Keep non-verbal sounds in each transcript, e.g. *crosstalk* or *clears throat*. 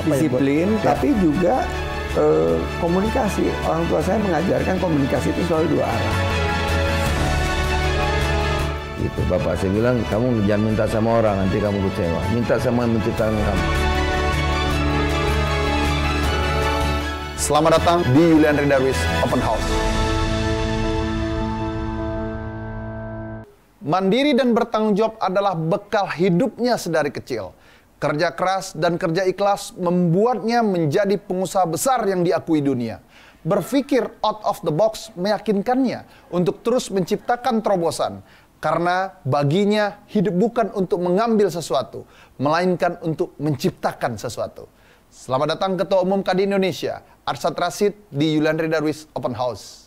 apa ya, disiplin ya, tapi juga eh, komunikasi. Orang tua saya mengajarkan komunikasi itu selalu dua arah. Gitu, bapak saya bilang kamu jangan minta sama orang nanti kamu kecewa. Minta sama yang menciptakan kamu. Selamat datang di Julian Darwis Open House. Mandiri dan bertanggung jawab adalah bekal hidupnya sedari kecil. Kerja keras dan kerja ikhlas membuatnya menjadi pengusaha besar yang diakui dunia. Berpikir out of the box meyakinkannya untuk terus menciptakan terobosan. Karena baginya hidup bukan untuk mengambil sesuatu, melainkan untuk menciptakan sesuatu. Selamat datang Ketua Umum Kadin Indonesia, Arsat Rasid di Yulian Darwis Open House.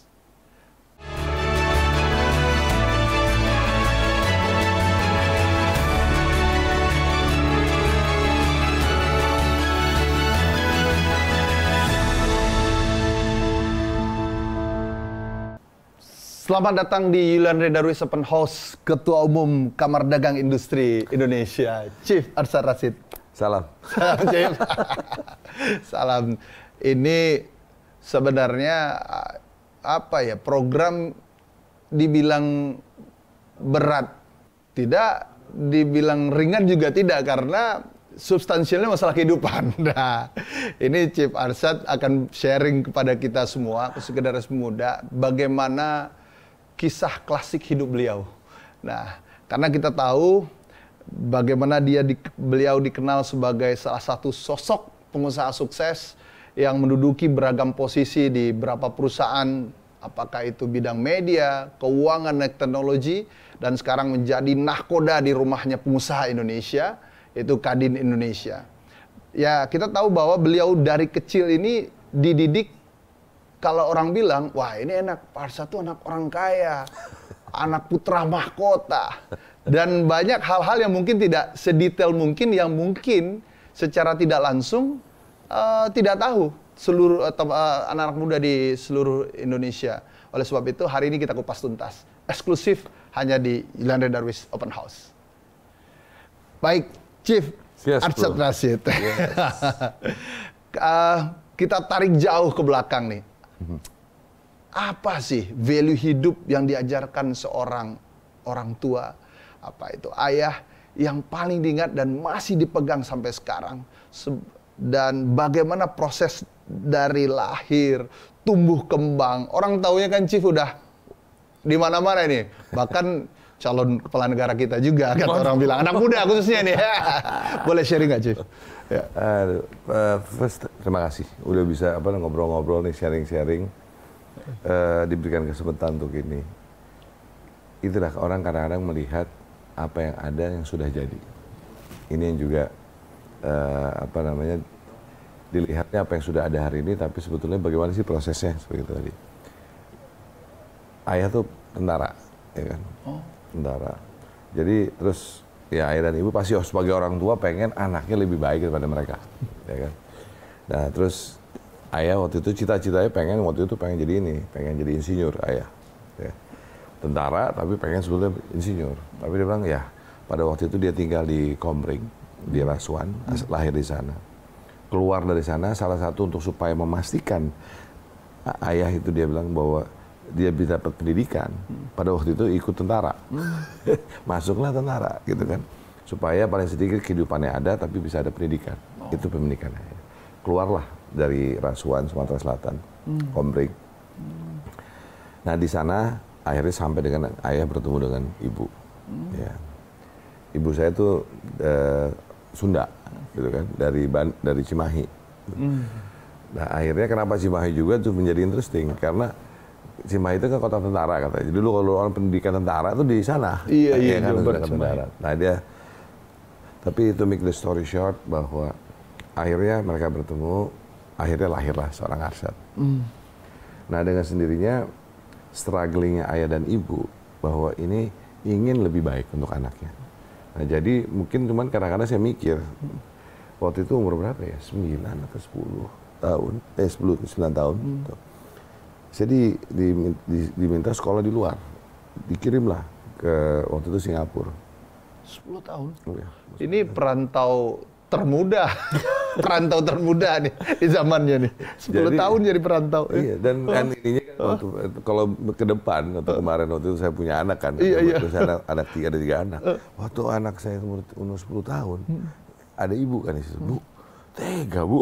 Selamat datang di Yulian Redarwis Open House, Ketua Umum Kamar Dagang Industri Indonesia, Chief Arsar Rasid. Salam. Salam, Chief. *laughs* Salam. Ini sebenarnya apa ya, program dibilang berat, tidak, dibilang ringan juga tidak, karena substansialnya masalah kehidupan. *laughs* Nah, ini Chief Arsad akan sharing kepada kita semua, ke sekedar muda, bagaimana kisah klasik hidup beliau. Nah, karena kita tahu bagaimana dia di, beliau dikenal sebagai salah satu sosok pengusaha sukses yang menduduki beragam posisi di beberapa perusahaan apakah itu bidang media, keuangan dan teknologi dan sekarang menjadi nahkoda di rumahnya pengusaha Indonesia itu Kadin Indonesia. Ya, kita tahu bahwa beliau dari kecil ini dididik kalau orang bilang, wah ini enak, Parsa tuh anak orang kaya, anak putra mahkota, dan banyak hal-hal yang mungkin tidak sedetail mungkin yang mungkin secara tidak langsung uh, tidak tahu seluruh atau uh, eh, anak muda di seluruh Indonesia. Oleh sebab itu hari ini kita kupas tuntas, eksklusif hanya di Yolanda Darwis Open House. Baik, Chief yes, Arsyad Rashid. Yes. uh, *laughs* kita tarik jauh ke belakang nih. Apa sih value hidup yang diajarkan seorang orang tua? Apa itu ayah yang paling diingat dan masih dipegang sampai sekarang? Dan bagaimana proses dari lahir, tumbuh kembang. Orang taunya kan Chief udah di mana-mana ini. Bahkan calon kepala negara kita juga kata orang bilang anak muda khususnya nih *laughs* boleh sharing nggak cuy? Ya. Uh, uh, first terima kasih udah bisa apa ngobrol-ngobrol nih sharing-sharing uh, diberikan kesempatan untuk ini itulah orang kadang-kadang melihat apa yang ada yang sudah jadi ini yang juga uh, apa namanya dilihatnya apa yang sudah ada hari ini tapi sebetulnya bagaimana sih prosesnya seperti itu tadi ayah tuh tentara ya kan oh tentara jadi terus ya ayah dan ibu pasti oh, sebagai orang tua pengen anaknya lebih baik daripada mereka *laughs* ya kan nah terus ayah waktu itu cita-citanya pengen waktu itu pengen jadi ini pengen jadi insinyur ayah ya. tentara tapi pengen sebetulnya insinyur tapi dia bilang ya pada waktu itu dia tinggal di Komring di Rasuan hmm. lahir di sana keluar dari sana salah satu untuk supaya memastikan ayah itu dia bilang bahwa dia bisa dapat pendidikan pada waktu itu ikut tentara hmm. *laughs* masuklah tentara gitu kan supaya paling sedikit kehidupannya ada tapi bisa ada pendidikan oh. itu pendidikan ya. keluarlah dari Rasuan Sumatera Selatan hmm. hmm. nah di sana akhirnya sampai dengan ayah bertemu dengan ibu hmm. ya ibu saya itu eh, Sunda gitu kan dari Ban dari Cimahi hmm. nah akhirnya kenapa Cimahi juga tuh menjadi interesting karena Cimahi itu kan kota tentara katanya. Jadi dulu kalau orang pendidikan tentara itu di sana. Iya, iya, iya kan, Jember, tentara. Nah dia, tapi itu make the story short bahwa akhirnya mereka bertemu, akhirnya lahirlah seorang Arsyad. Mm. Nah dengan sendirinya strugglingnya ayah dan ibu bahwa ini ingin lebih baik untuk anaknya. Nah jadi mungkin cuman kadang-kadang saya mikir, waktu itu umur berapa ya? 9 atau 10 tahun, eh 10, 9 tahun. Mm saya di, di, di, diminta sekolah di luar dikirimlah ke waktu itu Singapura 10 tahun oh, ya, ini perantau termuda *laughs* perantau termuda nih di zamannya nih 10 jadi, tahun jadi perantau ya? iya dan oh. kan ininya waktu, oh. eh, kalau ke depan waktu oh. kemarin waktu itu saya punya anak kan iya, iya. saya anak, anak tiga ada tiga anak waktu anak saya umur, umur 10 tahun hmm. ada ibu kan di situ bu tega bu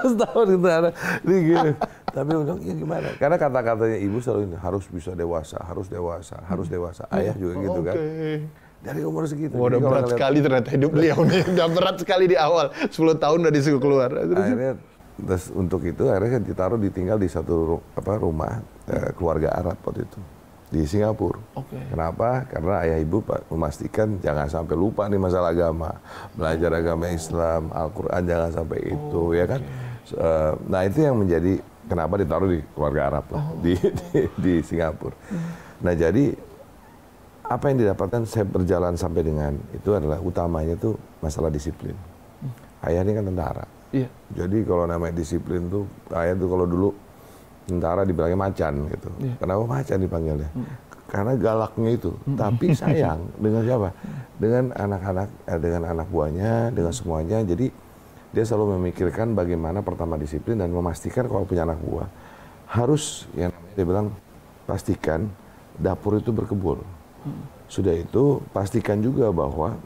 setahun kita ada ini tapi untuk ya gimana karena kata-katanya ibu selalu ini harus bisa dewasa harus dewasa harus dewasa ayah juga gitu kan okay. dari umur segitu Wah, udah berat sekali ternyata hidup beliau nih udah *laughs* berat sekali di awal 10 tahun udah disuruh keluar akhirnya terus untuk itu akhirnya ditaruh ditinggal di satu apa rumah eh, keluarga Arab waktu itu di Singapura. Okay. Kenapa? Karena ayah ibu memastikan jangan sampai lupa nih masalah agama, belajar oh. agama Islam, Al-Quran jangan sampai oh, itu ya kan. Okay. Eh, nah itu yang menjadi kenapa ditaruh di keluarga Arab lah oh. di, *laughs* di di Singapura. Hmm. Nah jadi apa yang didapatkan saya berjalan sampai dengan itu adalah utamanya itu masalah disiplin. Hmm. Ayah ini kan tentara. Yeah. Jadi kalau namanya disiplin tuh ayah tuh kalau dulu tentara dibilangnya macan gitu. Yeah. Kenapa macan dipanggilnya? Mm. Karena galaknya itu. Mm. Tapi *laughs* sayang dengan siapa? Hmm. Dengan anak-anak, eh, dengan anak buahnya, dengan hmm. semuanya. Jadi dia selalu memikirkan bagaimana pertama disiplin dan memastikan kalau punya anak buah harus yang namanya dia bilang pastikan dapur itu berkebun. Mm. Sudah itu pastikan juga bahwa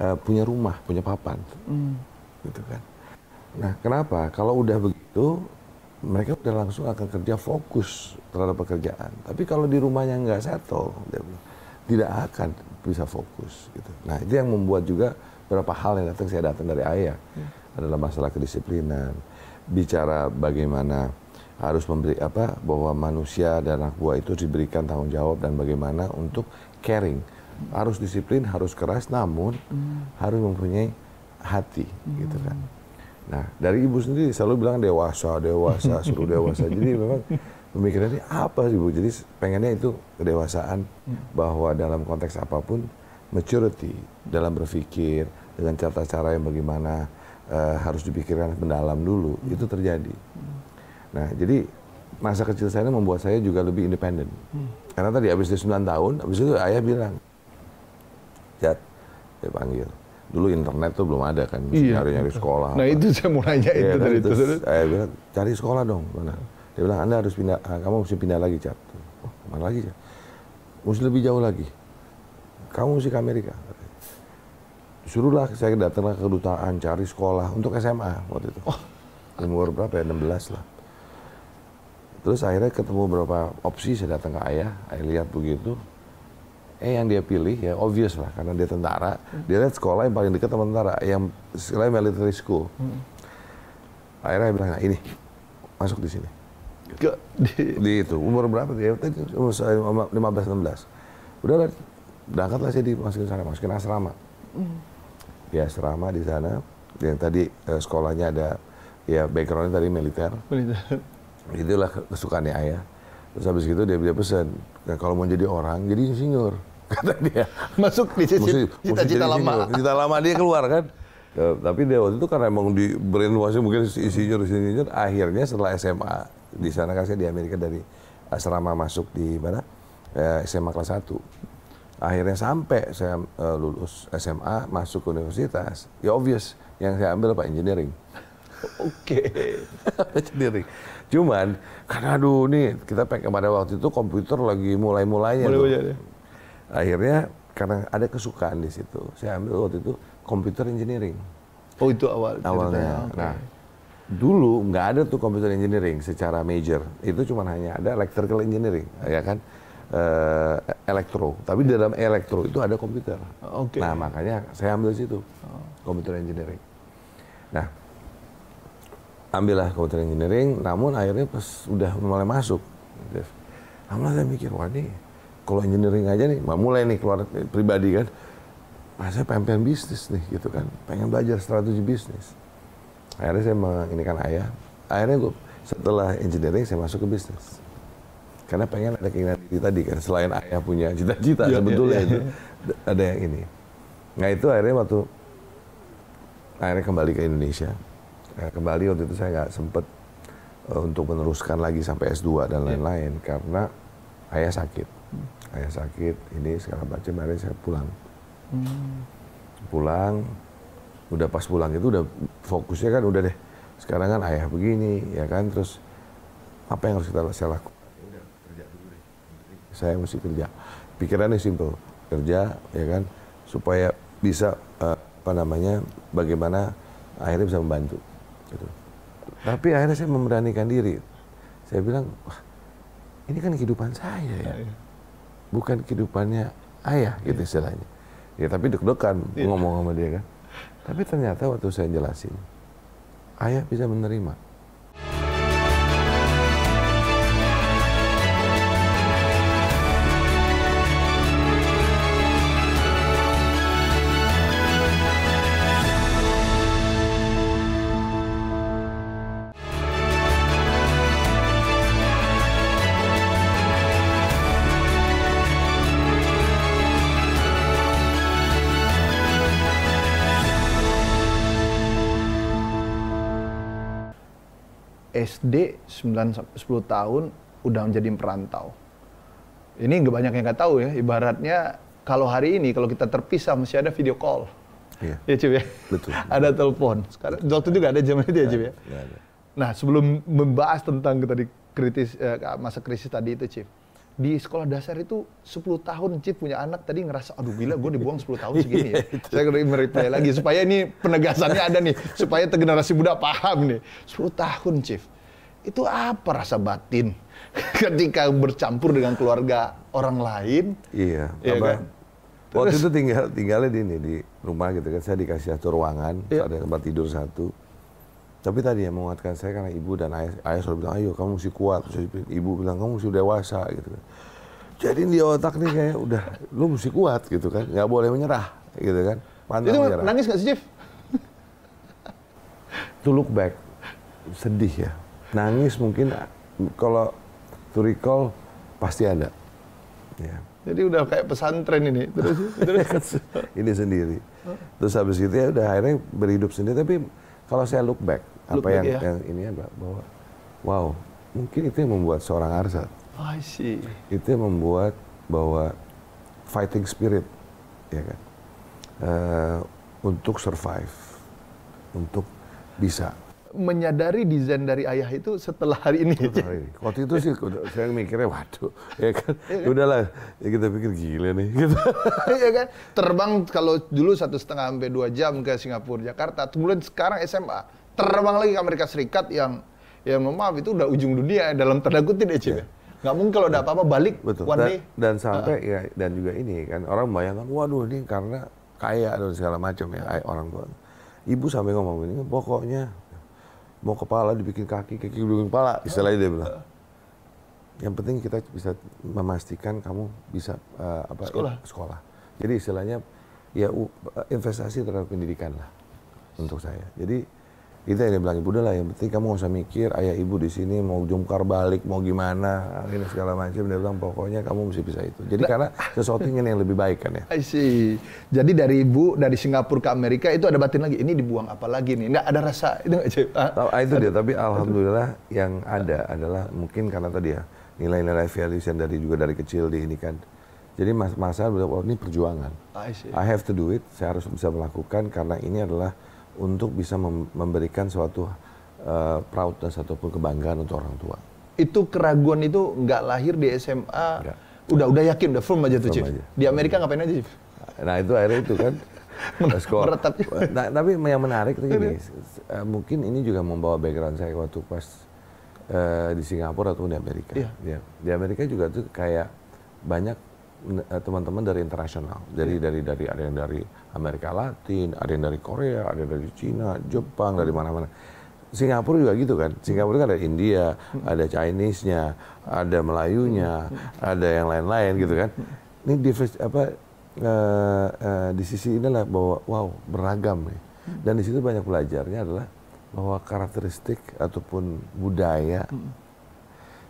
uh, punya rumah, punya papan, mm. gitu kan. Nah, kenapa? Kalau udah begitu, mereka udah langsung akan kerja fokus terhadap pekerjaan. Tapi kalau di rumahnya nggak settle, tidak akan bisa fokus. Gitu. Nah itu yang membuat juga beberapa hal yang datang saya datang dari ayah hmm. adalah masalah kedisiplinan, bicara bagaimana harus memberi apa bahwa manusia dan anak buah itu diberikan tanggung jawab dan bagaimana untuk caring harus disiplin harus keras namun hmm. harus mempunyai hati hmm. gitu kan hmm. Nah, dari ibu sendiri selalu bilang dewasa, dewasa, *laughs* suruh dewasa. Jadi memang pemikirannya apa sih Bu? Jadi pengennya itu kedewasaan hmm. bahwa dalam konteks apapun maturity dalam berpikir dengan cara-cara yang bagaimana uh, harus dipikirkan mendalam dulu hmm. itu terjadi. Hmm. Nah, jadi masa kecil saya membuat saya juga lebih independen. Hmm. Karena tadi habis 9 tahun, habis itu ayah bilang, "Jat," dia panggil dulu internet tuh belum ada kan mesti iya. nyari nyari sekolah nah apa. itu saya mau nanya iya itu kan, dari itu saya bilang cari sekolah dong mana dia bilang anda harus pindah ah, kamu mesti pindah lagi cat oh, kemana lagi cat mesti lebih jauh lagi kamu mesti ke Amerika suruhlah saya datang ke kedutaan cari sekolah untuk SMA waktu itu oh. umur berapa ya 16 lah terus akhirnya ketemu beberapa opsi saya datang ke ayah ayah lihat begitu eh yang dia pilih ya obvious lah karena dia tentara hmm. dia lihat sekolah yang paling dekat sama tentara yang sekolah military school hmm. akhirnya dia bilang nah, ini masuk di sini ke di, di itu umur berapa dia tadi umur 15 16 udah lah berangkatlah saya dimasukin sana masukin asrama hmm. di ya, asrama di sana yang tadi eh, sekolahnya ada ya backgroundnya tadi militer militer itulah kesukaannya ayah Terus habis itu dia dia pesan, nah, kalau mau jadi orang jadi insinyur *laughs* kata dia. Masuk di sisi cita-cita lama. Cita lama dia keluar kan. Ya, tapi dia waktu itu karena emang di brainwashing mungkin insinyur insinyur akhirnya setelah SMA di sana kan saya di Amerika dari asrama masuk di mana eh, SMA kelas 1 akhirnya sampai saya eh, lulus SMA masuk ke universitas ya obvious yang saya ambil pak engineering *laughs* oke *laughs* engineering Cuman karena aduh nih kita pengen pada waktu itu komputer lagi mulai-mulainya. Mulai ya. Akhirnya karena ada kesukaan di situ, saya ambil waktu itu komputer engineering. Oh itu awal awalnya. Okay. Nah dulu nggak ada tuh komputer engineering secara major, itu cuma hanya ada electrical engineering, ya kan? Uh, eh, elektro, tapi di dalam elektro itu ada komputer. Oke. Okay. Nah makanya saya ambil situ, komputer oh. engineering. Nah ambillah computer engineering namun akhirnya pas udah mulai masuk lama saya mikir wah nih kalau engineering aja nih mau mulai nih keluar pribadi kan nah, saya pengen, bisnis nih gitu kan pengen belajar strategi bisnis akhirnya saya menginikan ayah akhirnya gue setelah engineering saya masuk ke bisnis karena pengen ada keinginan diri tadi kan selain ayah punya cita-cita ya, sebetulnya ya, ya. itu ada yang ini nah itu akhirnya waktu akhirnya kembali ke Indonesia Nah, ke waktu itu saya nggak sempet uh, untuk meneruskan lagi sampai S2 dan iya. lain-lain yeah. karena ayah sakit. Hmm. Ayah sakit, ini segala macam, akhirnya saya pulang. Hmm. Pulang, udah pas pulang itu udah fokusnya kan udah deh. Sekarang kan ayah begini, ya kan, terus apa yang harus kita saya lakukan? Saya mesti kerja. Pikirannya simpel, kerja, ya kan, supaya bisa uh, apa namanya, bagaimana akhirnya bisa membantu. Gitu. Tapi akhirnya saya memberanikan diri. Saya bilang, wah ini kan kehidupan saya ya. Iya. Bukan kehidupannya ayah gitu iya. istilahnya. Ya tapi deg-degan iya. ngomong sama dia kan. Tapi ternyata waktu saya jelasin, ayah bisa menerima SD 9 10 tahun udah menjadi perantau. Ini nggak banyak yang nggak tahu ya. Ibaratnya kalau hari ini kalau kita terpisah masih ada video call. Iya. Ya, Cip, ya? Betul. *laughs* ada telepon. Sekarang waktu juga ada zaman itu ya, Cip, ya? Iya, iya. Nah, sebelum membahas tentang tadi kritis eh, masa krisis tadi itu, Cip di sekolah dasar itu 10 tahun Cip punya anak tadi ngerasa aduh gila gue dibuang 10 tahun segini ya. *laughs* Iya, saya kira mereplay lagi supaya ini penegasannya ada nih supaya generasi muda paham nih. 10 tahun Cip. Itu apa rasa batin *laughs* ketika bercampur dengan keluarga orang lain? Iya. ya apa, kan? waktu itu tinggal tinggalnya di ini di rumah gitu kan saya dikasih satu ruangan, iya. ada tempat tidur satu tapi tadi yang menguatkan saya karena ibu dan ayah, ayah selalu bilang, ayo kamu mesti kuat. Ibu bilang, kamu mesti dewasa gitu kan. Jadi di otak nih kayak udah, lu mesti kuat gitu kan. Nggak boleh menyerah gitu kan. Pantang Itu menyerah. nangis nggak sih, Jeff? to look back, sedih ya. Nangis mungkin kalau to recall pasti ada. Ya. Jadi udah kayak pesantren ini. Terus, *laughs* iya kan? terus. ini sendiri. Terus habis itu ya udah akhirnya berhidup sendiri. Tapi kalau saya look back, apa yang, ya? yang ini ya bahwa wow mungkin itu yang membuat seorang Arsat oh, I see. itu yang membuat bahwa fighting spirit ya kan uh, untuk survive untuk bisa menyadari desain dari ayah itu setelah hari ini. Setelah hari ini. Waktu itu sih saya mikirnya waduh, ya kan, iya. ya udahlah ya kita pikir gila nih. Gitu. *laughs* ya kan, terbang kalau dulu satu setengah sampai dua jam ke Singapura, Jakarta, kemudian sekarang SMA terbang lagi ke Amerika Serikat yang ya maaf itu udah ujung dunia dalam tanda kutip ya Cip. Ya. Iya. mungkin kalau ada apa-apa balik Betul. one day. Dan, sampai uh. ya dan juga ini kan orang bayangkan waduh ini karena kaya dan segala macam ya uh. orang tua. Ibu sampai ngomong ini pokoknya mau kepala dibikin kaki, kaki dibikin kepala istilahnya dia bilang. Yang penting kita bisa memastikan kamu bisa uh, apa ya, sekolah. Ya, sekolah. Jadi istilahnya ya investasi terhadap pendidikan lah untuk saya. Jadi itu yang dia bilang ibu lah yang penting kamu gak usah mikir ayah ibu di sini mau jungkar balik mau gimana ini segala macam dia bilang pokoknya kamu mesti bisa itu. Jadi nah. karena sesuatu ingin yang lebih baik kan ya. I see. Jadi dari ibu dari Singapura ke Amerika itu ada batin lagi ini dibuang apa lagi nih? Nggak ada rasa *laughs* itu nggak sih? Ah. Ah, itu dia tapi alhamdulillah yang ada adalah mungkin karena tadi ya nilai-nilai values yang dari juga dari kecil di ini kan. Jadi mas masa oh, ini perjuangan. I, see. I have to do it. Saya harus bisa melakukan karena ini adalah untuk bisa memberikan suatu uh, eh, dan satupun kebanggaan untuk orang tua. Itu keraguan itu nggak lahir di SMA. Enggak. Udah udah yakin udah firm aja tuh Chief. Aja. Di Amerika ngapain aja Chief? Nah itu akhirnya itu kan. *laughs* Meretap. Nah, tapi yang menarik itu gini, eh, mungkin ini juga membawa background saya waktu pas uh, di Singapura atau di Amerika. Yeah. Ya. Di Amerika juga tuh kayak banyak Eh, teman-teman dari internasional. Jadi iya. dari dari ada yang dari Amerika Latin, ada yang dari Korea, ada yang dari Cina, Jepang, dari mana-mana. Singapura juga gitu kan. Singapura kan ada India, hmm. ada Chinese-nya, ada Melayunya, hmm. ada yang lain-lain gitu kan. Hmm. Ini di apa uh, uh, di sisi inilah bahwa wow beragam nih. Dan di situ banyak belajarnya adalah bahwa karakteristik ataupun budaya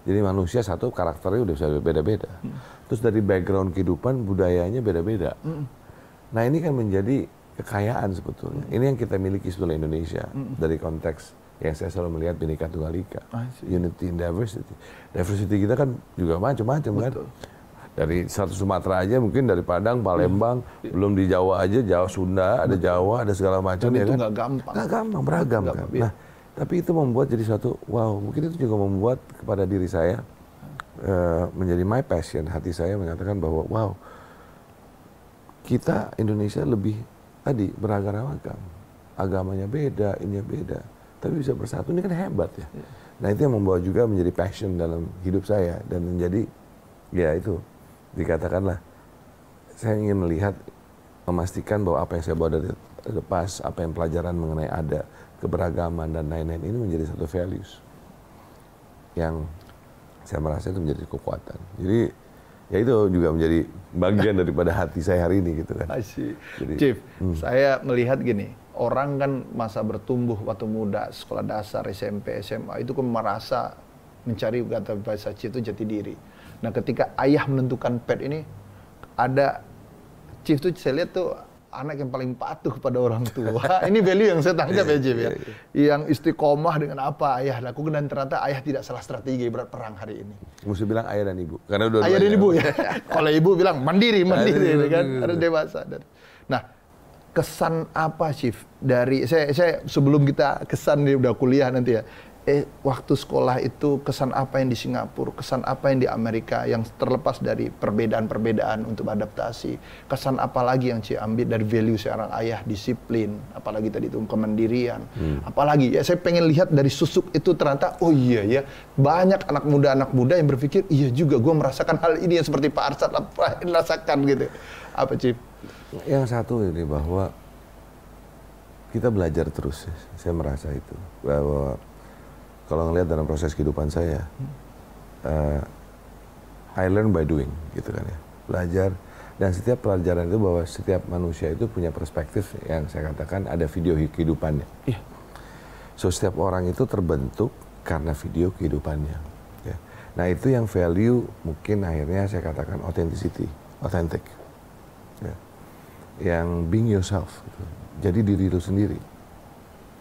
jadi manusia satu karakternya udah bisa beda-beda. Hmm. Terus dari background kehidupan budayanya beda-beda. Hmm. Nah ini kan menjadi kekayaan sebetulnya. Hmm. Ini yang kita miliki sebetulnya Indonesia hmm. dari konteks yang saya selalu melihat binika tunggal ika, ah, unity and diversity. Diversity kita kan juga macam-macam kan. Dari satu Sumatera aja mungkin dari Padang, Palembang, hmm. belum di Jawa aja, Jawa Sunda, ada Jawa, ada segala macam ya itu kan. Itu gampang. Nggak gampang beragam gak kan. Gampang, iya. nah, tapi itu membuat jadi suatu wow, mungkin itu juga membuat kepada diri saya uh, menjadi my passion. Hati saya mengatakan bahwa wow, kita Indonesia lebih tadi beragam-ragam, agamanya beda, ini beda, tapi bisa bersatu ini kan hebat ya. Iya. Nah itu yang membawa juga menjadi passion dalam hidup saya dan menjadi ya itu dikatakanlah saya ingin melihat memastikan bahwa apa yang saya bawa dari lepas, apa yang pelajaran mengenai ada, keberagaman dan lain-lain ini menjadi satu values yang saya merasa itu menjadi kekuatan. Jadi ya itu juga menjadi bagian daripada hati saya hari ini gitu kan. Jadi, Chief, hmm. saya melihat gini, orang kan masa bertumbuh waktu muda, sekolah dasar, SMP, SMA itu kan merasa mencari kata bahasa itu jati diri. Nah, ketika ayah menentukan pet ini ada Chief tuh saya lihat tuh anak yang paling patuh kepada orang tua. *laughs* Ini value yang saya tangkap ya, iya, Jeb ya. Iya, iya. Yang istiqomah dengan apa ayah lakukan dan ternyata ayah tidak salah strategi berat perang hari ini. Mesti bilang ayah dan ibu. Karena udah ayah dan ibu ya. *laughs* Kalau ibu bilang mandiri, mandiri ayah, kan. Harus dewasa. dan Nah, kesan apa Chief dari saya saya sebelum kita kesan nih udah kuliah nanti ya eh waktu sekolah itu kesan apa yang di Singapura, kesan apa yang di Amerika yang terlepas dari perbedaan-perbedaan untuk adaptasi, kesan apa lagi yang saya ambil dari value seorang ayah, disiplin, apalagi tadi itu kemandirian, hmm. apalagi ya saya pengen lihat dari susuk itu ternyata oh iya ya banyak anak muda anak muda yang berpikir iya juga gue merasakan hal ini yang seperti Pak Arsat *laughs* rasakan gitu apa Cip? Yang satu ini bahwa kita belajar terus, ya, saya merasa itu bahwa kalau ngelihat dalam proses kehidupan saya uh, I learn by doing gitu kan ya belajar dan setiap pelajaran itu bahwa setiap manusia itu punya perspektif yang saya katakan ada video kehidupannya. Yeah. So setiap orang itu terbentuk karena video kehidupannya. Ya. Nah itu yang value mungkin akhirnya saya katakan authenticity, authentic. Ya. Yang being yourself, gitu. jadi diri lu sendiri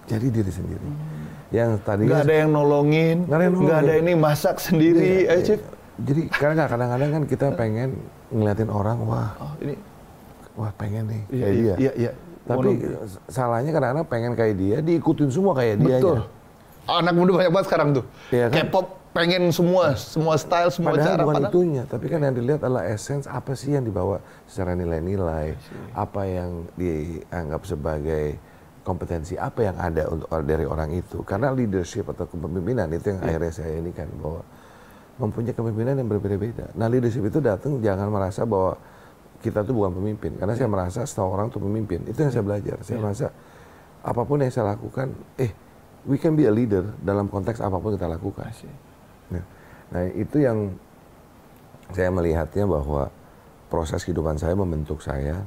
jadi diri sendiri. Hmm. Yang tadi nggak kan ada yang nolongin, nggak ada, yang nolongin. Gak ada ini masak sendiri, ya, ya, Jadi karena kadang-kadang kan kita eh. pengen ngeliatin orang, wah, oh, ini, wah pengen nih, iya, kayak iya, dia. Iya, iya. Tapi Mono. salahnya kadang-kadang pengen kayak dia, diikutin semua kayak dia. Betul. Ah, anak muda banyak banget sekarang tuh. Ya, kan? K-pop pengen semua, iya. semua style, semua padahal cara. Bukan padahal itunya, tapi kan yang dilihat adalah essence apa sih yang dibawa secara nilai-nilai, apa yang dianggap sebagai kompetensi apa yang ada untuk dari orang itu karena leadership atau kepemimpinan itu yang iya. akhirnya saya ini kan bahwa mempunyai kepemimpinan yang berbeda-beda. Nah leadership itu datang jangan merasa bahwa kita tuh bukan pemimpin karena iya. saya merasa setiap orang tuh pemimpin itu yang iya. saya belajar. Saya merasa apapun yang saya lakukan, eh we can be a leader dalam konteks apapun kita lakukan. Nah, nah itu yang saya melihatnya bahwa proses kehidupan saya membentuk saya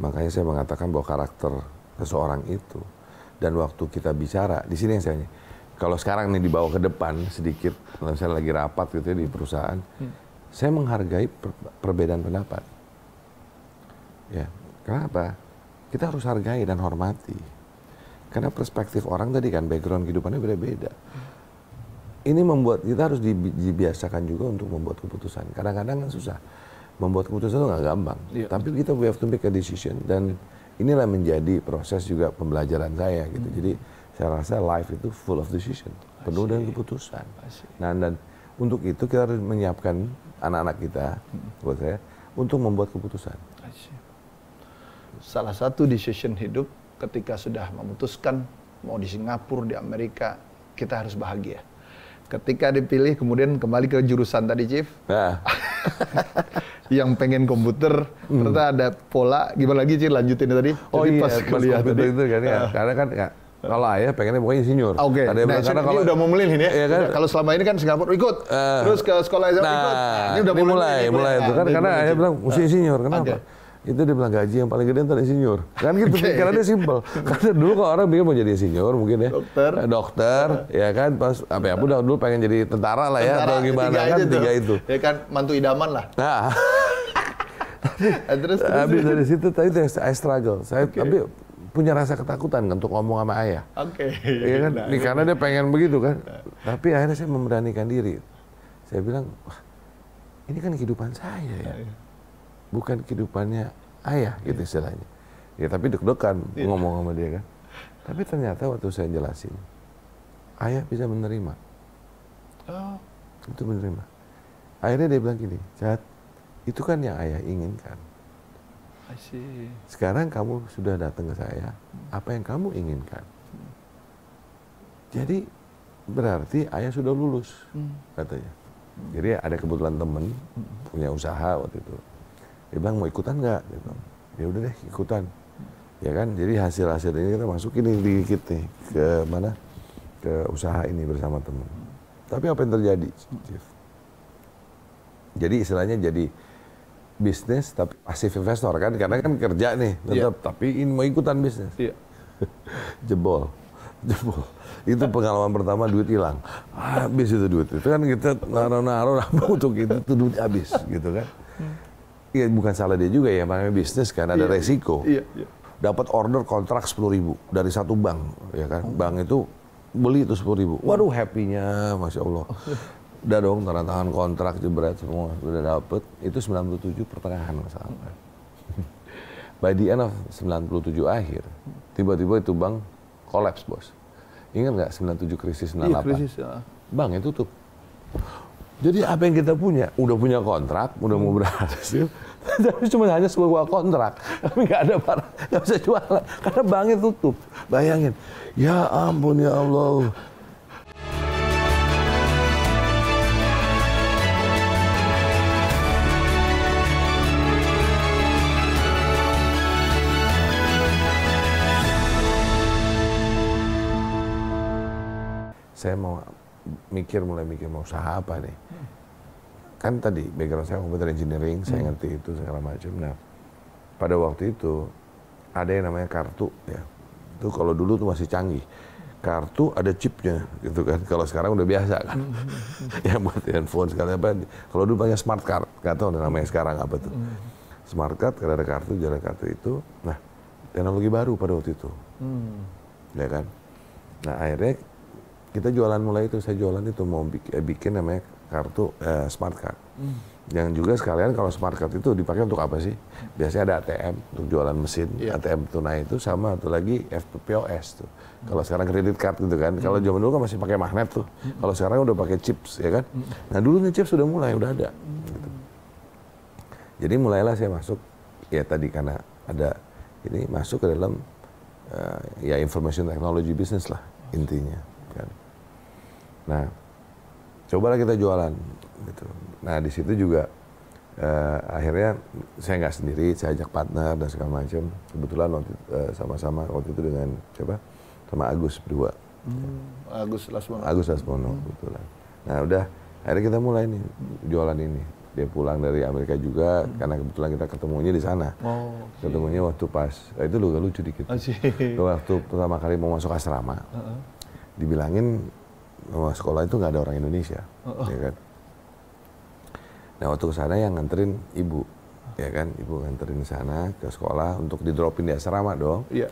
makanya saya mengatakan bahwa karakter seseorang itu. Dan waktu kita bicara, di sini yang saya kalau sekarang ini dibawa ke depan sedikit, misalnya lagi rapat gitu ya di perusahaan, hmm. saya menghargai per, perbedaan pendapat. Ya, kenapa? Kita harus hargai dan hormati. Karena perspektif orang tadi kan background kehidupannya beda-beda. Ini membuat kita harus dibiasakan juga untuk membuat keputusan. Kadang-kadang kan susah membuat keputusan itu nggak gampang. Yeah. Tapi kita we have to make a decision dan yeah inilah menjadi proses juga pembelajaran saya gitu. Hmm. Jadi saya rasa life itu full of decision, penuh dengan keputusan. Nah dan untuk itu kita harus menyiapkan anak-anak kita, hmm. buat saya, untuk membuat keputusan. Salah satu decision hidup ketika sudah memutuskan mau di Singapura, di Amerika, kita harus bahagia. Ketika dipilih, kemudian kembali ke jurusan tadi, Chief. Nah. *laughs* yang pengen komputer hmm. ternyata ada pola gimana lagi sih lanjutin ya tadi oh Jadi iya pas kuliah tadi itu kan ya uh. karena kan ya, kalau ayah pengennya pokoknya senior Oke. Okay. nah, karena kalau udah mau ini ya. Iya kan? Kalau selama ini kan Singapura ikut, uh, terus ke sekolah SMA nah, ikut. Ini udah nah, ini mulai, mulai, mulai, mulai, itu kan nah, karena ayah bilang mesti ah. senior Kenapa? Okay itu bilang gaji yang paling gede ntar insinyur kan gitu okay. pikirannya simpel karena dulu kalau orang pikir mau jadi insinyur mungkin ya dokter eh, dokter ya kan pas apa ya udah dulu pengen jadi tentara lah ya tentara, atau gimana tiga kan tiga itu ya kan mantu idaman lah nah *laughs* terus, terus abis dari situ tadi itu saya struggle saya okay. tapi punya rasa ketakutan kan untuk ngomong sama ayah. Oke. Okay. Iya kan? Nah, iya. karena dia pengen begitu kan. Nah. Tapi akhirnya saya memberanikan diri. Saya bilang, wah ini kan kehidupan saya ya. Nah, iya bukan kehidupannya ayah gitu iya. istilahnya. Ya tapi deg-degan yeah. ngomong sama dia kan. Tapi ternyata waktu saya jelasin, ayah bisa menerima. Oh. Itu menerima. Akhirnya dia bilang gini, Cat, itu kan yang ayah inginkan. I Sekarang kamu sudah datang ke saya, apa yang kamu inginkan? Jadi berarti ayah sudah lulus, hmm. katanya. Jadi ada kebetulan temen hmm. punya usaha waktu itu dia bilang mau ikutan nggak ya udah deh ikutan ya kan jadi hasil hasil ini kita masukin ini dikit nih ke mana ke usaha ini bersama teman tapi apa yang terjadi Chief? jadi istilahnya jadi bisnis tapi pasif investor kan karena kan kerja nih iya. tetap yeah. tapi ini mau ikutan bisnis yeah. *laughs* jebol jebol itu pengalaman pertama duit hilang habis itu duit itu kan kita naruh-naruh *laughs* untuk itu, tuh duit habis gitu kan hmm ya bukan salah dia juga ya, namanya bisnis kan ada iya, iya, resiko. Iya, iya. Dapat order kontrak sepuluh ribu dari satu bank, ya kan? Oh. Bank itu beli itu sepuluh ribu. Oh. Waduh, happynya, masya Allah. *laughs* Udah dong, tanda tangan kontrak jebret semua sudah dapet. Itu 97 pertengahan misalnya. Hmm. *laughs* By the end of 97 akhir, tiba-tiba itu bank kolaps bos. Ingat nggak 97 krisis 98? Iya, krisis ya. Bank itu tutup. Jadi apa yang kita punya? Udah punya kontrak, udah mau berhasil. *laughs* Tapi cuma hanya sebuah kontrak. Tapi nggak ada barang, nggak bisa jualan. Karena banknya tutup. Bayangin. Ya ampun ya Allah. Saya mau mikir mulai mikir mau usaha apa nih hmm. kan tadi background saya komputer engineering hmm. saya ngerti itu segala macam nah pada waktu itu ada yang namanya kartu ya itu kalau dulu tuh masih canggih kartu ada chipnya gitu kan kalau sekarang udah biasa kan hmm. *laughs* yang buat handphone segala apa kalau dulu banyak smart card nggak tahu namanya sekarang apa tuh hmm. smart card karena ada kartu jalan kartu itu nah teknologi baru pada waktu itu hmm. ya kan nah akhirnya kita jualan mulai itu saya jualan itu mau bikin, eh, bikin namanya kartu eh, smart card. Hmm. Yang juga sekalian kalau smart card itu dipakai untuk apa sih? Biasanya ada ATM untuk jualan mesin, yeah. ATM tunai itu sama atau lagi FPPOS tuh. Hmm. Kalau sekarang kredit card gitu kan. Hmm. Kalau zaman dulu kan masih pakai magnet tuh. Hmm. Kalau sekarang udah pakai chips ya kan. Hmm. Nah, dulu nih chips sudah mulai, udah ada. Hmm. Gitu. Jadi mulailah saya masuk ya tadi karena ada ini masuk ke dalam uh, ya information technology business lah intinya. Nah, cobalah kita jualan gitu. Nah, di situ juga uh, akhirnya saya nggak sendiri, saya ajak partner dan segala macam. Kebetulan waktu eh, sama-sama waktu itu dengan siapa? Sama Agus berdua. Hmm, Agus Lasmono. Agus Lasmono hmm. kebetulan. Nah, udah akhirnya kita mulai nih jualan ini. Dia pulang dari Amerika juga hmm. karena kebetulan kita ketemunya di sana. Oh, okay. Ketemunya waktu pas eh, itu lucu lucu dikit. Oh, waktu pertama kali mau masuk asrama. Uh -uh. Dibilangin rumah sekolah itu nggak ada orang Indonesia, uh -uh. ya kan. Nah waktu ke sana yang nganterin ibu, ya kan, ibu nganterin sana ke sekolah untuk di didropin di asrama dong. Iya.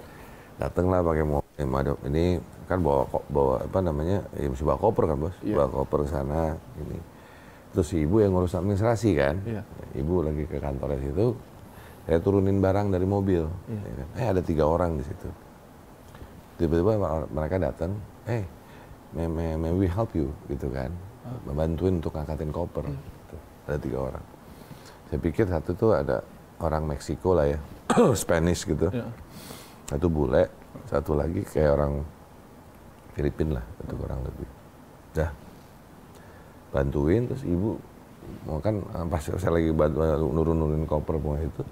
Datanglah pakai mobil eh, ini kan bawa bawa apa namanya, ya mesti bawa koper kan bos, iya. bawa koper ke sana ini. Terus ibu yang ngurus administrasi kan, iya. ibu lagi ke kantornya situ, saya turunin barang dari mobil. Iya. Ya kan? Eh ada tiga orang di situ. Tiba-tiba mereka datang, eh hey, may, may, may we help you gitu kan membantuin ah. untuk ngangkatin koper hmm. gitu. ada tiga orang saya pikir satu tuh ada orang Meksiko lah ya *clears throat* Spanish gitu ya. satu bule satu lagi kayak orang Filipin lah itu orang lebih dah bantuin terus ibu mau kan ah, pas saya lagi bantu nurun-nurunin koper mau itu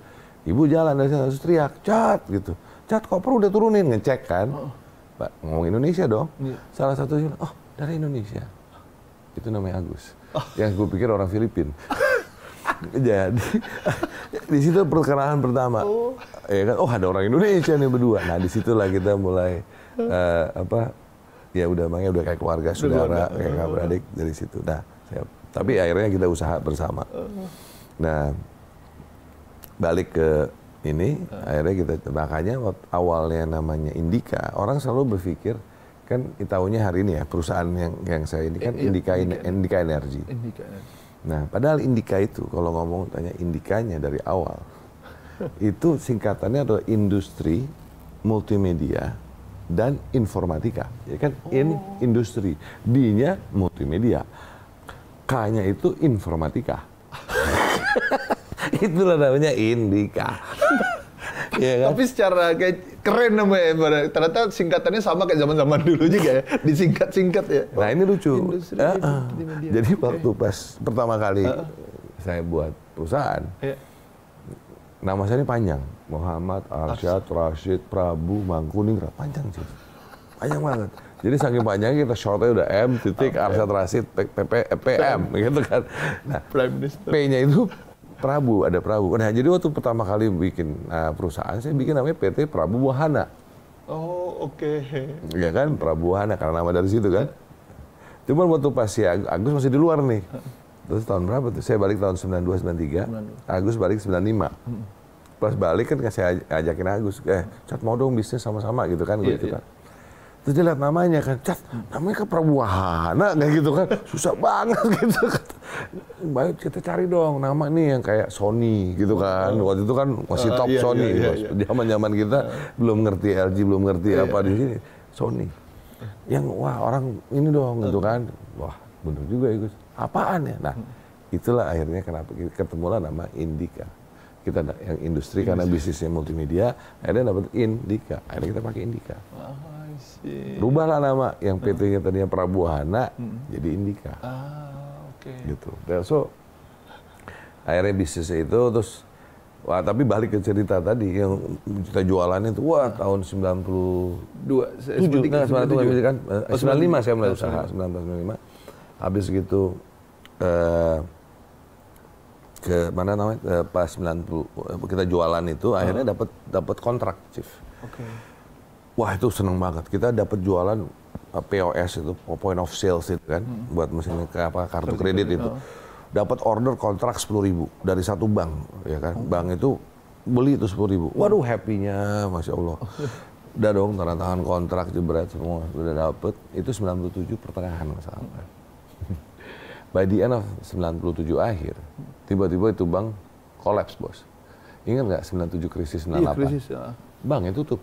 ibu jalan dari sana terus teriak cat gitu cat koper udah turunin ngecek kan oh Pak ngomong Indonesia dong. Yeah. Salah satu oh dari Indonesia. Itu namanya Agus. Oh. Yang gue pikir orang Filipin. *laughs* Jadi di situ perkenalan pertama. Oh. Ya kan, oh ada orang Indonesia nih berdua. Nah, disitulah kita mulai uh, apa ya udah makanya udah kayak keluarga saudara, kayak oh. kakak beradik dari situ. Nah, tapi akhirnya kita usaha bersama. Oh. Nah, balik ke ini uh. akhirnya kita makanya awalnya namanya Indika orang selalu berpikir kan tahunya hari ini ya perusahaan yang yang saya ini kan I, iya, Indika Indika, Indika Energi. Indika Nah, padahal Indika itu kalau ngomong tanya Indikanya dari awal *laughs* itu singkatannya adalah industri multimedia dan informatika. Ya kan oh. in industri, D-nya multimedia. K-nya itu informatika. *laughs* *laughs* Itulah namanya Indika. Iya kan? Tapi secara kayak keren namanya ternyata singkatannya sama kayak zaman-zaman dulu juga ya, disingkat-singkat ya. Nah, ini lucu. Industri, uh -uh. Jadi waktu pas pertama kali uh -uh. saya buat perusahaan. Yeah. Nama saya ini panjang. Muhammad Arsyad Rashid Prabu Mangkuning Panjang sih. Panjang banget. Jadi saking panjangnya kita shortnya udah M titik Arsyad Rashid PP PM gitu kan. Nah, P-nya itu Prabu, ada Prabu. Nah, jadi waktu pertama kali bikin uh, perusahaan, saya bikin namanya PT Prabu Wahana. Oh, oke. Okay. Ya kan, Prabu Wahana, karena nama dari situ kan. Cuman waktu pas si Agus masih di luar nih. Terus tahun berapa tuh? Saya balik tahun 92, 93. 92. Agus balik 95. Hmm. Pas balik kan saya ajakin Agus, eh, cat mau dong bisnis sama-sama gitu kan, yeah, gitu yeah. kan terus dia lihat namanya kan cat namanya kan Prabu Wahana kayak gitu kan susah banget *laughs* gitu kan, baik kita cari dong nama nih yang kayak Sony gitu kan oh. waktu itu kan masih ah, top uh, Sony iya, iya, iya. zaman zaman kita ah. belum ngerti LG belum ngerti iya, apa di sini Sony yang wah orang ini dong gitu kan wah bener juga ya Gus apaan ya nah itulah akhirnya kenapa ketemulah nama Indika kita yang industri, karena bisnisnya multimedia akhirnya dapat Indika akhirnya kita pakai Indika -huh. Iya. Rubahlah nama yang PT-nya tadinya Prabu Hana hmm. jadi Indika. Ah, oke. Okay. Gitu. Dan so akhirnya bisnisnya itu terus Wah, tapi balik ke cerita tadi yang kita jualan itu wah iya. tahun 92 93 nah, 97 kan eh, oh, 95 saya mulai oh, usaha 1995 habis gitu eh, ke mana namanya eh, pas 90 eh, kita jualan itu akhirnya dapat dapat kontrak chief. Oke. Okay wah itu seneng banget. Kita dapat jualan eh, POS itu point of sales itu kan hmm. buat mesin ke apa kartu kredit, itu. Oh. Dapat order kontrak sepuluh ribu dari satu bank ya kan. Hmm. Bank itu beli itu sepuluh ribu. Hmm. Waduh happynya Masya Allah. *laughs* Udah dong tanda tangan kontrak jebret semua udah dapet. Itu 97 pertengahan masalah. Hmm. *laughs* By the end of 97 akhir, tiba-tiba itu bank kolaps bos. Ingat nggak 97 krisis 98? Iya, krisis ya. Bank itu tutup.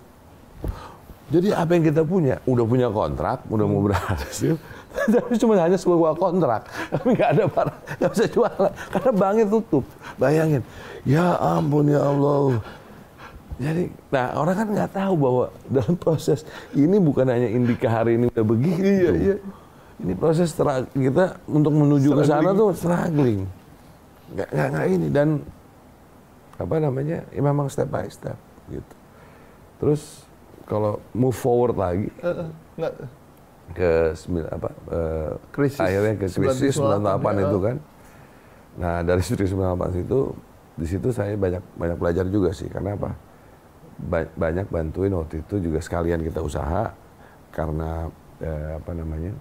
Jadi apa yang kita punya, udah punya kontrak, udah mau berhasil, *laughs* tapi cuma hanya sebuah kontrak, tapi nggak ada barang, nggak bisa jualan karena banknya tutup. Bayangin, ya ampun ya Allah. Jadi, nah orang kan nggak tahu bahwa dalam proses ini bukan hanya indika hari ini udah begitu. Iya, iya. Ini proses kita untuk menuju ke sana tuh struggling. Nggak, nggak, nggak ini dan apa namanya, ya memang step by step gitu. Terus kalau move forward lagi uh, enggak. ke sembilan apa uh, krisis akhirnya ke krisis 98 ya. itu kan nah dari krisis *laughs* 98 itu di situ saya banyak banyak belajar juga sih karena apa ba banyak bantuin waktu itu juga sekalian kita usaha karena uh, apa namanya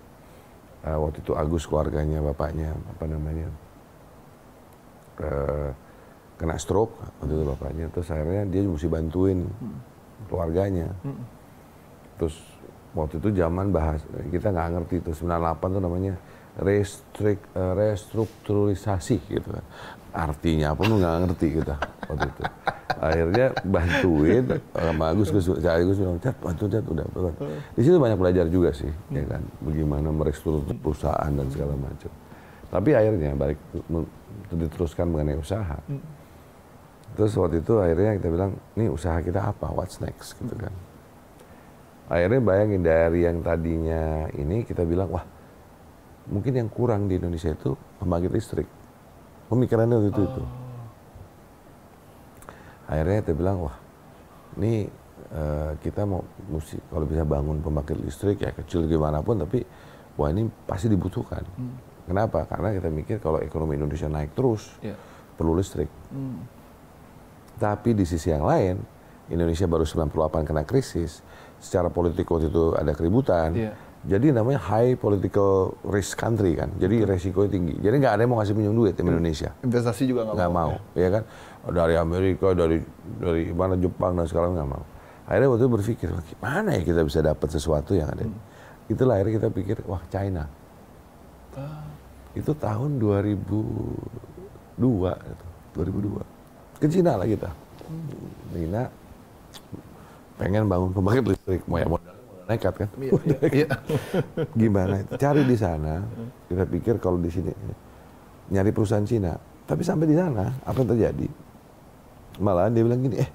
uh, waktu itu Agus keluarganya bapaknya apa namanya uh, kena stroke waktu itu bapaknya terus akhirnya dia mesti bantuin hmm keluarganya. Mm. Terus waktu itu zaman bahas kita nggak ngerti itu 98 itu namanya restrik, eh, restrukturisasi gitu kan. Artinya apa lu nggak ngerti kita waktu itu. Akhirnya bantuin eh, sama Agus Gus bilang cat bantu cat udah Di situ banyak belajar juga sih ya mm. ya kan bagaimana merestruktur perusahaan dan segala macam. Tapi akhirnya balik diteruskan mengenai usaha. Mm. Terus waktu itu akhirnya kita bilang, ini usaha kita apa? What's next? Gitu kan. Akhirnya bayangin dari yang tadinya ini kita bilang, wah mungkin yang kurang di Indonesia itu pembangkit listrik. Pemikirannya waktu itu oh. itu. Akhirnya kita bilang, wah ini uh, kita mau mesti kalau bisa bangun pembangkit listrik ya kecil gimana pun tapi wah ini pasti dibutuhkan. Hmm. Kenapa? Karena kita mikir kalau ekonomi Indonesia naik terus yeah. perlu listrik. Hmm tapi di sisi yang lain, Indonesia baru 98 kena krisis, secara politik waktu itu ada keributan. Yeah. Jadi namanya high political risk country kan. Jadi resikonya tinggi. Jadi nggak ada yang mau ngasih pinjam duit di Indonesia. Investasi juga nggak mau. Nggak mau, ya. ya kan. Dari Amerika, dari dari mana Jepang dan sekarang nggak mau. Akhirnya waktu itu berpikir, gimana ya kita bisa dapat sesuatu yang ada. Hmm. Itulah akhirnya kita pikir, wah China. Uh. Itu tahun 2002, 2002 ke Cina lah kita Cina pengen bangun pembangkit listrik mau ya modal nekat kan iya, iya. *laughs* iya. gimana cari di sana kita pikir kalau di sini nyari perusahaan Cina tapi sampai di sana apa yang terjadi malahan dia bilang gini eh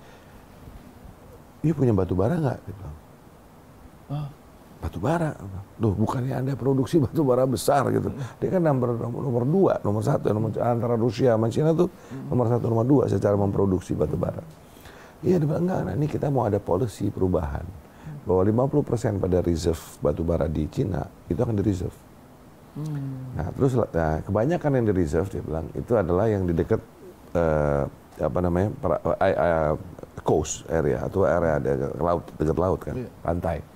you punya batu bara nggak dia bilang oh batu bara. Loh, bukannya Anda produksi *laughs* batu bara besar gitu. Dia kan nomor, nomor, nomor dua, nomor satu. Ya, nomor, antara Rusia sama Cina tuh nomor satu, nomor dua secara memproduksi batu bara. Iya, dia bilang, enggak, nah, ini kita mau ada polisi perubahan. Bahwa 50% pada reserve batu bara di Cina, itu akan di reserve. Hmm. Nah, terus nah, kebanyakan yang di reserve, dia bilang, itu adalah yang di dekat eh, apa namanya, para, eh, uh, coast area, atau area dekat laut, dekat laut kan, iya. pantai. Yeah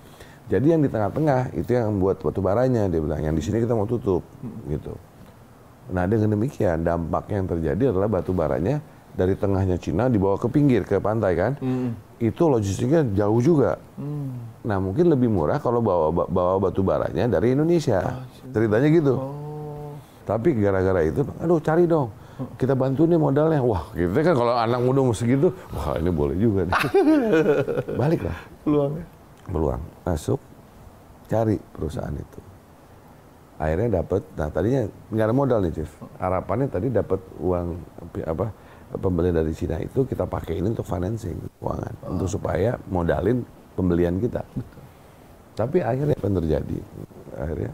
jadi yang di tengah-tengah itu yang buat batu baranya dia bilang yang di sini kita mau tutup gitu. Nah dengan demikian dampak yang terjadi adalah batu baranya dari tengahnya Cina dibawa ke pinggir ke pantai kan. Hmm. Itu logistiknya jauh juga. Hmm. Nah mungkin lebih murah kalau bawa bawa batu baranya dari Indonesia. Oh, Ceritanya gitu. Oh. Tapi gara-gara itu, aduh cari dong kita bantu nih modalnya. Wah, kita gitu kan kalau anak muda mesti gitu, wah ini boleh juga nih. *laughs* Baliklah. Peluangnya peluang masuk cari perusahaan itu akhirnya dapat nah tadinya nggak ada modal nih Jeff harapannya tadi dapat uang apa pembelian dari Cina itu kita pakai ini untuk financing keuangan oh, untuk supaya modalin pembelian kita Betul. tapi akhirnya apa yang terjadi akhirnya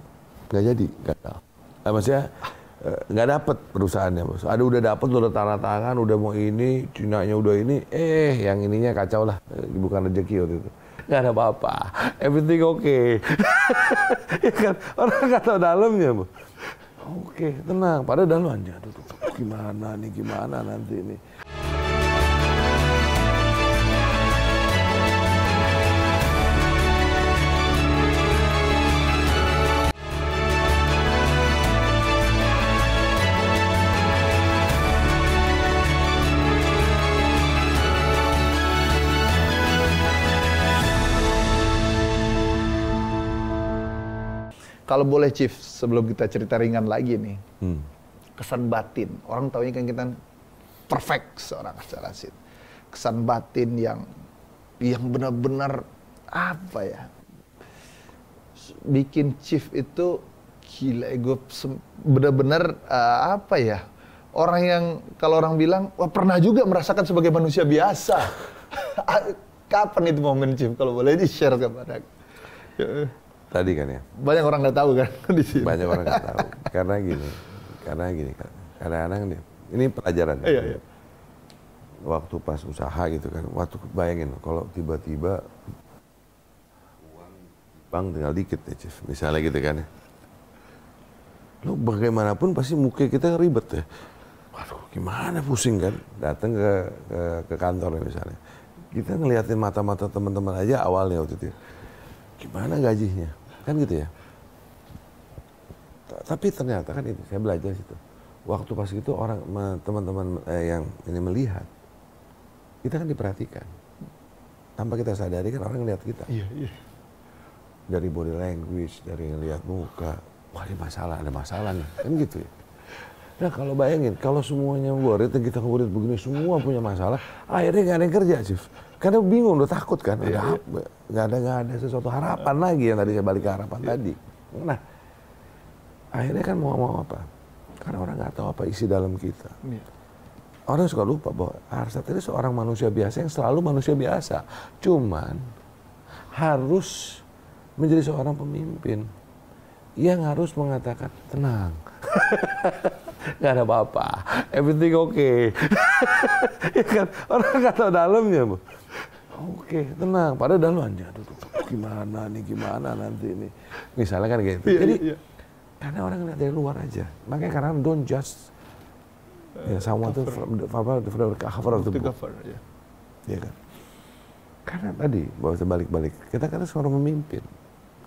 nggak jadi gagal nah, eh, maksudnya eh, nggak dapet perusahaannya bos ada udah dapet udah tanda tangan udah mau ini Cina nya udah ini eh yang ininya kacau lah eh, bukan rezeki waktu itu nggak ada apa-apa everything oke okay. *laughs* ya kan orang nggak tahu dalamnya bu oke okay, tenang pada dalam aja tuh, gimana nih gimana nanti ini Kalau boleh Chief, sebelum kita cerita ringan lagi nih, hmm. kesan batin. Orang taunya kan kita perfect seorang Rasid. Kesan batin yang yang benar-benar apa ya? Bikin Chief itu gila gue benar-benar uh, apa ya? Orang yang kalau orang bilang, wah pernah juga merasakan sebagai manusia biasa. *laughs* Kapan itu momen Chief? Kalau boleh di-share kepada tadi kan ya. Banyak orang nggak tahu kan *laughs* di sini. Banyak orang nggak tahu karena gini, karena gini kan. anak nih. ini pelajaran. Iya, iya. Waktu pas usaha gitu kan, waktu bayangin kalau tiba-tiba uang bank tinggal dikit ya, Chief. misalnya gitu kan. Ya. Lo bagaimanapun pasti muka kita ribet ya. Waduh, gimana pusing kan? Datang ke, ke ke kantor misalnya. Kita ngeliatin mata-mata teman-teman aja awalnya waktu itu ya gimana gajinya kan gitu ya tapi ternyata kan itu saya belajar situ waktu pas itu orang teman-teman eh, yang ini melihat kita kan diperhatikan tanpa kita sadari kan orang lihat kita iya, iya. dari body language dari lihat muka wah ada masalah ada masalah nih kan gitu ya Nah kalau bayangin, kalau semuanya worried, kita worried begini, semua punya masalah, akhirnya gak ada yang kerja, sih karena bingung, udah takut kan, yeah, udah yeah. Iya. nggak ada nggak ada sesuatu harapan yeah. lagi yang tadi saya balik ke harapan yeah. tadi. Nah, akhirnya kan mau mau apa? Karena orang nggak tahu apa isi dalam kita. Yeah. Orang suka lupa bahwa Arsat itu seorang manusia biasa yang selalu manusia biasa, cuman harus menjadi seorang pemimpin yang harus mengatakan tenang. *laughs* nggak ada apa-apa, everything okay. *laughs* ya kan? Orang nggak tahu dalamnya, Bu. Oke, tenang. Padahal dahuluan aja. Gimana nih, gimana nanti ini. Misalnya kan gitu. Iya, Jadi, iya. karena orang lihat dari luar aja. Makanya karena don't just ya, eh, sama tuh, from the, apa, the, from the cover of the Cover, yeah. Ya kan? Karena tadi, bahwa sebalik-balik, kita kan seorang pemimpin,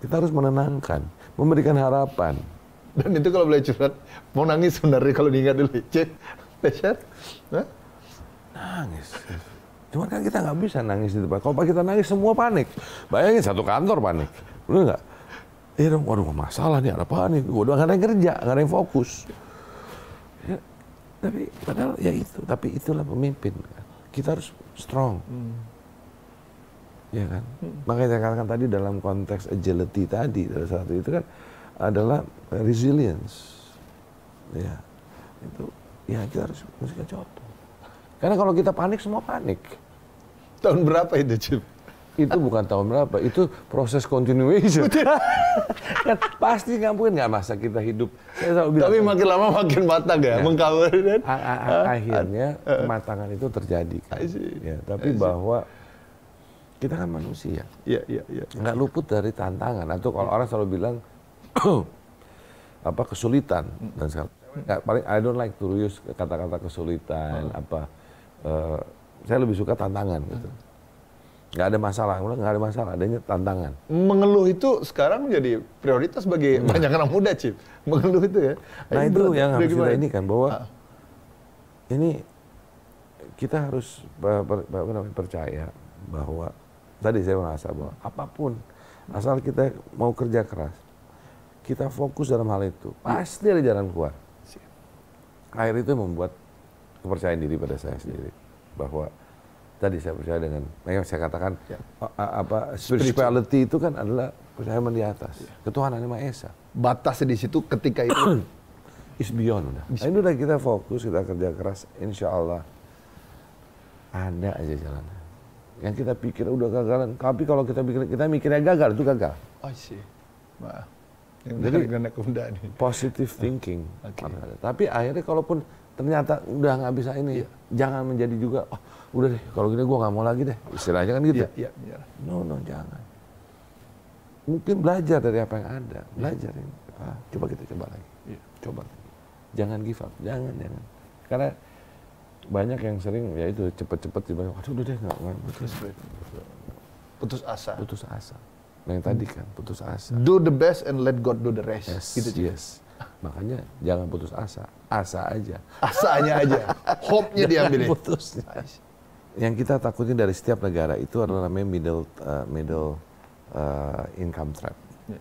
Kita harus menenangkan, memberikan harapan. Dan itu kalau boleh curhat, mau nangis sebenarnya kalau diingat dulu. Cek, Nangis cuma kan kita nggak bisa nangis di depan. Kalau kita nangis semua panik. Bayangin satu kantor panik. Bener nggak? Iya dong, waduh masalah nih, ada apa nih? Gue udah nggak ada yang kerja, nggak ada yang fokus. Ya, tapi padahal ya itu, tapi itulah pemimpin. Kan. Kita harus strong. Iya kan? Hmm. kan? Hmm. Makanya saya katakan tadi dalam konteks agility tadi, dari satu itu kan adalah resilience. Ya, itu ya kita harus mesti contoh. Karena kalau kita panik semua panik. Tahun berapa itu, Cip? Itu bukan tahun berapa, itu proses continuation. kan *laughs* pasti mungkin nggak masa kita hidup. Saya selalu bilang, Tapi makin lama makin matang ya, ya. mengkawal dan akhirnya kematangan itu terjadi kan. Ya, tapi bahwa kita kan manusia. ya ya ya Nggak luput dari tantangan atau kalau ya. orang selalu bilang *clears throat* apa kesulitan dan sekarang paling I don't like to use kata-kata kesulitan oh. apa uh, saya lebih suka tantangan gitu. Gak ada masalah, nggak ada masalah, adanya tantangan. Mengeluh itu sekarang jadi prioritas bagi hmm. banyak orang muda, Cip. Mengeluh itu ya. Nah itu, berat, yang harus kita ini kan, bahwa ah. ini kita harus per, per, percaya bahwa, tadi saya merasa bahwa apapun, asal kita mau kerja keras, kita fokus dalam hal itu, pasti ada jalan keluar. Akhir itu membuat kepercayaan diri pada saya sendiri bahwa tadi saya percaya dengan yang saya katakan ya. apa spirituality itu kan adalah kepercayaan di atas ya. ketuhanan yang maha esa batas di situ ketika itu is beyond udah nah, ini udah kita fokus kita kerja keras insya Allah ada aja jalannya yang kita pikir udah gagal tapi kalau kita pikir kita mikirnya gagal itu gagal oh sih jadi positive thinking okay. tapi akhirnya kalaupun ternyata udah nggak bisa ini ya jangan menjadi juga oh, udah deh kalau gini gue nggak mau lagi deh istilahnya kan gitu ya, ya, ya. no no jangan mungkin belajar dari apa yang ada iya. belajar ini ah, coba kita coba lagi ya. coba lagi. jangan give up jangan jangan karena banyak yang sering ya itu cepet-cepet tiba aduh udah deh nggak mau putus putus asa putus asa nah, yang tadi kan putus asa do the best and let God do the rest yes, gitu yes Makanya jangan putus asa, asa aja. Asanya aja, hope-nya diambil. Putus. Yang kita takutin dari setiap negara itu adalah namanya middle uh, middle uh, income trap. Ya.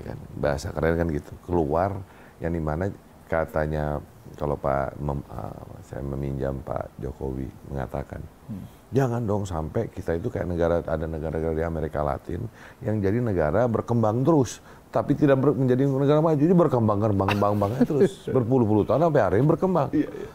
Ya kan? Bahasa keren kan gitu. Keluar yang dimana katanya kalau Pak mem, uh, saya meminjam Pak Jokowi mengatakan hmm. jangan dong sampai kita itu kayak negara ada negara-negara di Amerika Latin yang jadi negara berkembang terus tapi tidak ber, menjadi negara maju. Jadi berkembang, berkembang, bang berkembang terus *laughs* berpuluh-puluh tahun sampai hari ini berkembang. Iya, iya.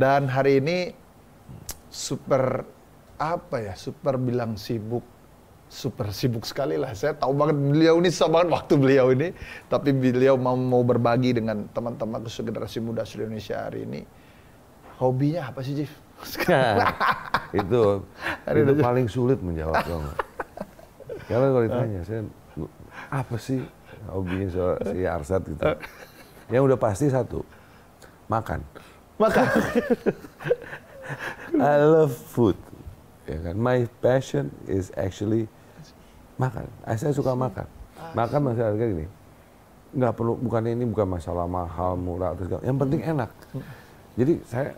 Dan hari ini super apa ya super bilang sibuk super sibuk sekali lah saya tahu banget beliau ini susah banget waktu beliau ini tapi beliau mau mau berbagi dengan teman-teman generasi muda seluruh Indonesia hari ini hobinya apa sih Jif? Nah, *laughs* itu itu paling sulit menjawab dong. Kalau kalau ditanya ah. saya apa sih hobinya soal si Arsat gitu? Yang udah pasti satu makan. Makan. *laughs* I love food. Ya kan? My passion is actually makan. Ah, saya suka makan. Makan masih harga gini. Nggak perlu, bukan ini bukan masalah mahal, murah, atau segala. Yang penting enak. Jadi saya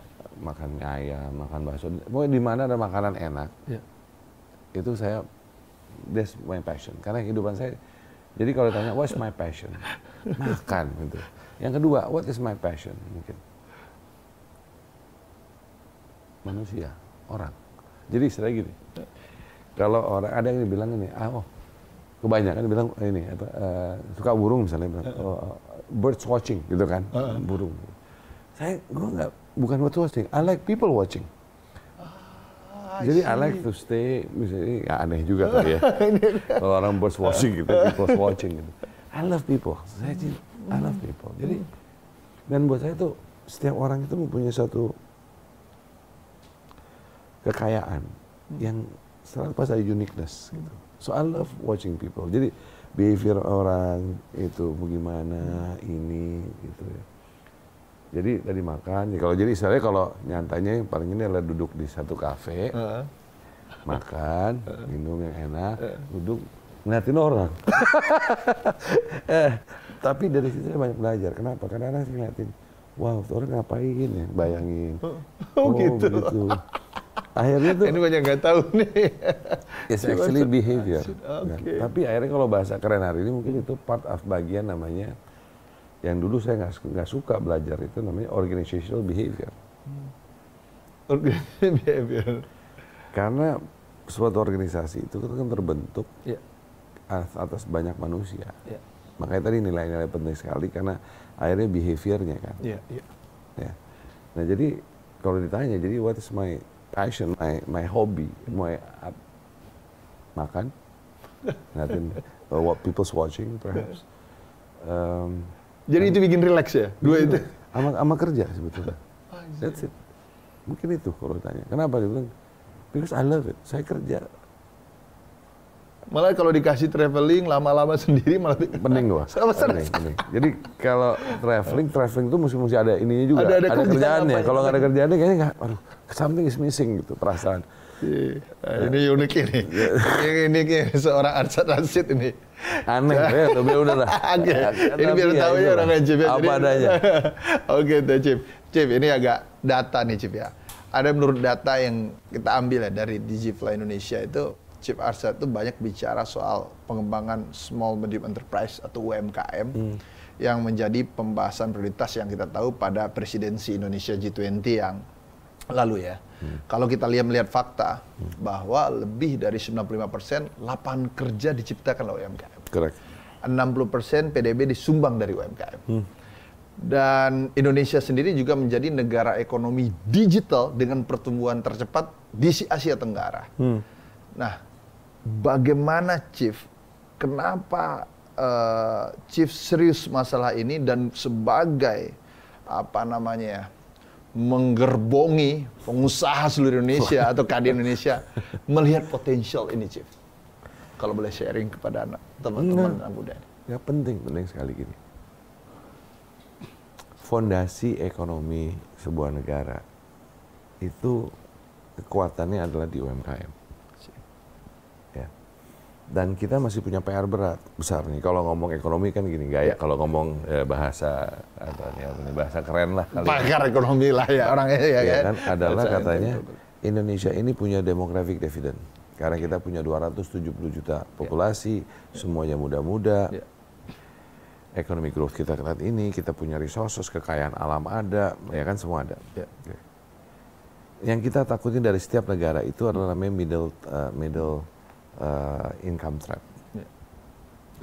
makan ayam, makan bakso. Pokoknya di mana ada makanan enak, yeah. itu saya, that's my passion. Karena kehidupan saya, jadi kalau ditanya, what's my passion? *laughs* Makan. Gitu. Yang kedua, what is my passion? Mungkin manusia, orang. Jadi istilahnya gini, kalau orang ada yang bilang ini, ah oh, kebanyakan bilang ini apa, uh, suka burung misalnya bilang, oh, birds watching gitu kan, uh -uh. burung. Saya gue nggak bukan birds watching, I like people watching. Ah, Jadi I like to stay, misalnya ya aneh juga tuh ya. *laughs* Kalau orang birds watching gitu, *laughs* people watching gitu. I love people. Saya cinta, I love people. Jadi dan buat saya tuh setiap orang itu mempunyai satu kekayaan yang pas ada uniqueness gitu. So I love watching people. Jadi behavior orang itu bagaimana ini gitu ya. Jadi dari makan, ya kalau jadi istilahnya kalau nyantainya yang paling ini adalah duduk di satu kafe, uh makan, uh minum yang enak, uh duduk ngeliatin orang. *laughs* eh, tapi dari situ saya banyak belajar. Kenapa? Karena orang ngeliatin, wow, orang ngapain ya, bayangin. Oh, *laughs* oh gitu. Oh, gitu. *laughs* akhirnya tuh ini banyak nggak tahu nih it's actually behavior okay. nah, tapi akhirnya kalau bahasa keren hari ini mungkin itu part of bagian namanya yang dulu saya nggak suka belajar itu namanya organizational behavior organizational behavior karena suatu organisasi itu kan terbentuk yeah. atas banyak manusia yeah. makanya tadi nilai-nilai penting sekali karena akhirnya behaviornya kan yeah, yeah. ya nah jadi kalau ditanya jadi what is my passion, my my hobby, my uh, makan, *laughs* nothing, uh, what people's watching perhaps. Um, Jadi itu bikin relax ya, dua itu. Ama, ama kerja sebetulnya. Ah, iya. That's it. Mungkin itu kalau tanya. Kenapa dia bilang? Because I love it. Saya kerja Malah kalau dikasih traveling lama-lama *laughs* sendiri malah penting gua. Sama Jadi kalau traveling, traveling tuh mesti mesti ada ininya juga. Ada, ada, ada kerjaannya. Kalau nggak ada kerjaannya kayaknya nggak. Aduh, something is missing gitu perasaan. Nah, ini unik ini. Iya. ini, ini, ini seorang arsat Rasid ini. Aneh, ya, tapi udah lah. *laughs* Oke, ini biar tahu ya orang yang ya. Apa adanya. *laughs* Oke, okay, Cip. Cip, ini agak data nih Cip ya. Ada menurut data yang kita ambil ya dari Digifly Indonesia itu Chief Arsa itu banyak bicara soal pengembangan small medium enterprise atau UMKM hmm. yang menjadi pembahasan prioritas yang kita tahu pada presidensi Indonesia G20 yang lalu ya. Hmm. Kalau kita lihat melihat fakta hmm. bahwa lebih dari 95% lapangan kerja diciptakan oleh UMKM. Correct. 60% PDB disumbang dari UMKM. Hmm dan Indonesia sendiri juga menjadi negara ekonomi digital dengan pertumbuhan tercepat di Asia Tenggara. Hmm. Nah, bagaimana Chief, kenapa uh, Chief serius masalah ini dan sebagai apa namanya ya, menggerbongi pengusaha seluruh Indonesia atau kadin Indonesia melihat potensial ini Chief. Kalau boleh sharing kepada anak teman-teman nah, anak muda. Ya penting, penting sekali gini. Fondasi ekonomi sebuah negara itu kekuatannya adalah di UMKM dan kita masih punya PR berat besar nih kalau ngomong ekonomi kan gini gaya iya. kalau ngomong ya, bahasa atau ya, bahasa keren lah ya. pakar ekonomi lah ya orangnya ya, ya, iya ya kan adalah katanya Indonesia ini punya demographic dividend karena kita punya 270 juta iya. populasi ya. semuanya muda-muda ya. ekonomi growth kita saat ini kita punya resources kekayaan alam ada ya kan semua ada ya. yang kita takutin dari setiap negara itu adalah namanya middle uh, middle uh, income trap. Yeah.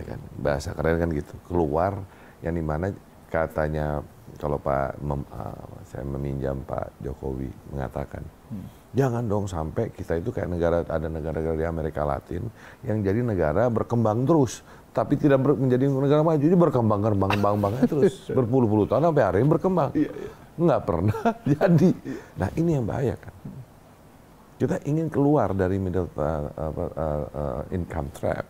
Ya kan? Bahasa keren kan gitu. Keluar yang dimana katanya kalau Pak mem, uh, saya meminjam Pak Jokowi mengatakan hmm. jangan dong sampai kita itu kayak negara ada negara-negara di Amerika Latin yang jadi negara berkembang terus tapi tidak ber, menjadi negara maju jadi berkembang berkembang berkembang terus *laughs* berpuluh-puluh tahun sampai hari ini berkembang iya, iya. nggak pernah *laughs* jadi nah ini yang bahaya kan hmm. Kita ingin keluar dari middle uh, uh, uh, income trap.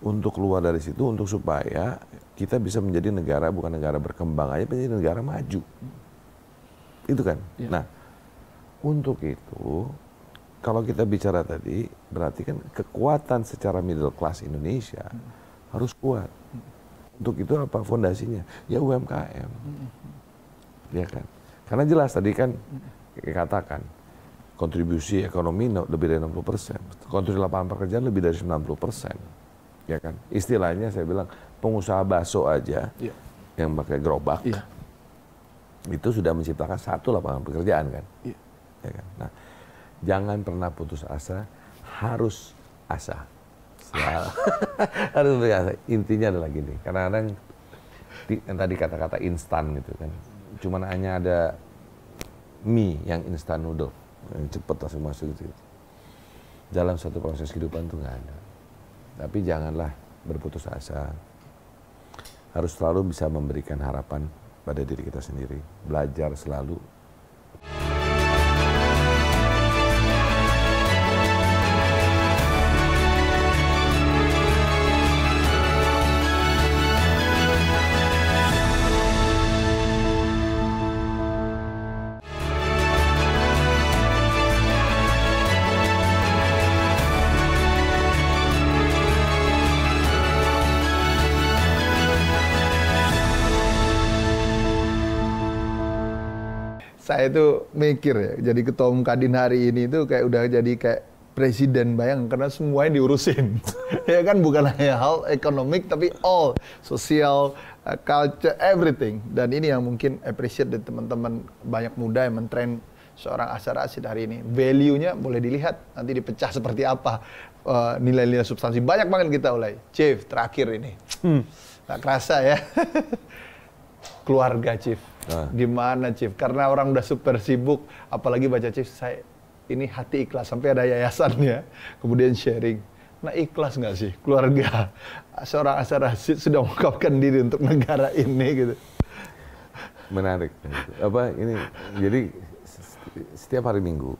Untuk keluar dari situ untuk supaya kita bisa menjadi negara bukan negara berkembang aja, menjadi negara maju. Itu kan. Ya. Nah, untuk itu kalau kita bicara tadi berarti kan kekuatan secara middle class Indonesia hmm. harus kuat. Untuk itu apa fondasinya? Ya UMKM. Hmm. Ya kan. Karena jelas tadi kan katakan kontribusi ekonomi lebih dari 60 persen, kontribusi lapangan pekerjaan lebih dari 90 persen, ya kan? Istilahnya saya bilang pengusaha bakso aja ya. yang pakai gerobak ya. itu sudah menciptakan satu lapangan pekerjaan kan, Ya. ya kan? Nah, jangan pernah putus asa, harus asa, *laughs* harus berasa. Intinya adalah gini, kadang-kadang yang tadi kata-kata instan gitu kan, cuman hanya ada mie yang instan noodle cepat langsung masuk itu, Dalam suatu proses kehidupan itu nggak ada. Tapi janganlah berputus asa. Harus selalu bisa memberikan harapan pada diri kita sendiri. Belajar selalu saya itu mikir ya, jadi ketua umum Kadin hari ini itu kayak udah jadi kayak presiden bayang karena semuanya diurusin. *laughs* ya kan bukan hanya hal ekonomik tapi all sosial, eh, culture, everything. Dan ini yang mungkin appreciate dari teman-teman banyak muda yang mentren seorang Asar Asid hari ini. Value-nya boleh dilihat, nanti dipecah seperti apa eh, nilai-nilai uh, substansi. Banyak banget kita oleh. Chief, terakhir ini. Hmm. Gak kerasa ya. *laughs* keluarga Chief. Nah. Gimana Chief? Karena orang udah super sibuk, apalagi baca Chief, saya ini hati ikhlas sampai ada yayasannya, kemudian sharing. Nah ikhlas nggak sih keluarga seorang Asar sudah mengungkapkan diri untuk negara ini gitu? Menarik. Apa ini? Jadi setiap hari Minggu